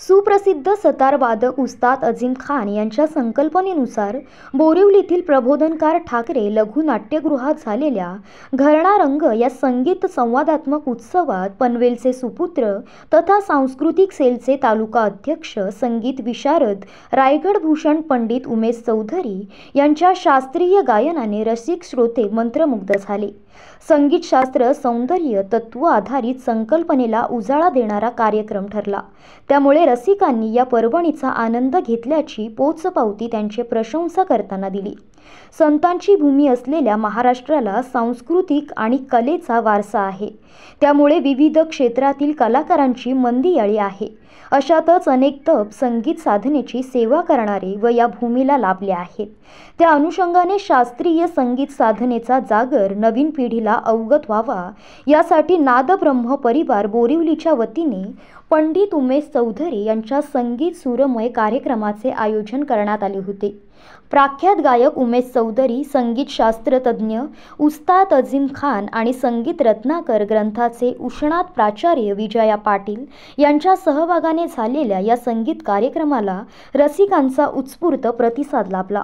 सुप्रसिद्ध सतारवादक उस्ताद अजिम खान यांच्या संकल्पनेनुसार बोरिवलीतील प्रबोधनकार ठाकरे लघु नाट्यगृहात झालेल्या घरणा रंग या संगीत संवादात्मक उत्सवात पनवेलचे सुपुत्र तथा सांस्कृतिक सेलचे तालुका अध्यक्ष संगीत विशारद रायगड भूषण पंडित उमेश चौधरी यांच्या शास्त्रीय गायनाने रसिक श्रोते मंत्रमुग्ध झाले संगीतशास्त्र सौंदर्य तत्व आधारित संकल्पनेला उजाळा देणारा कार्यक्रम ठरला त्यामुळे रसिकांनी या पर्वणीचा आनंद घेतल्याची पोचपावती त्यांचे प्रशंसा करताना दिली संतांची भूमी असलेल्या महाराष्ट्राला सांस्कृतिक आणि कलेचा वारसा आहे त्यामुळे विविध क्षेत्रातील कलाकारांची मंदियाळी आहे अशातच अनेक तप संगीत साधनेची सेवा करणारे व या भूमीला लाभले आहेत त्या अनुषंगाने शास्त्रीय संगीत साधनेचा जागर नवीन पिढीला अवगत व्हावा यासाठी नादब्रह्म परिवार बोरिवलीच्या वतीने पंडित उमेश चौधरी यांच्या संगीत सुरमय कार्यक्रमाचे आयोजन करण्यात आले होते प्राख्यात गायक उमेश चौधरी संगीतशास्त्रतज्ञ उस्ताद अझीम खान आणि संगीत रत्नाकर ग्रंथाचे उष्णात प्राचार्य विजया पाटील यांच्या सहभागाने झालेल्या या संगीत कार्यक्रमाला रसिकांचा उत्स्फूर्त प्रतिसाद लाभला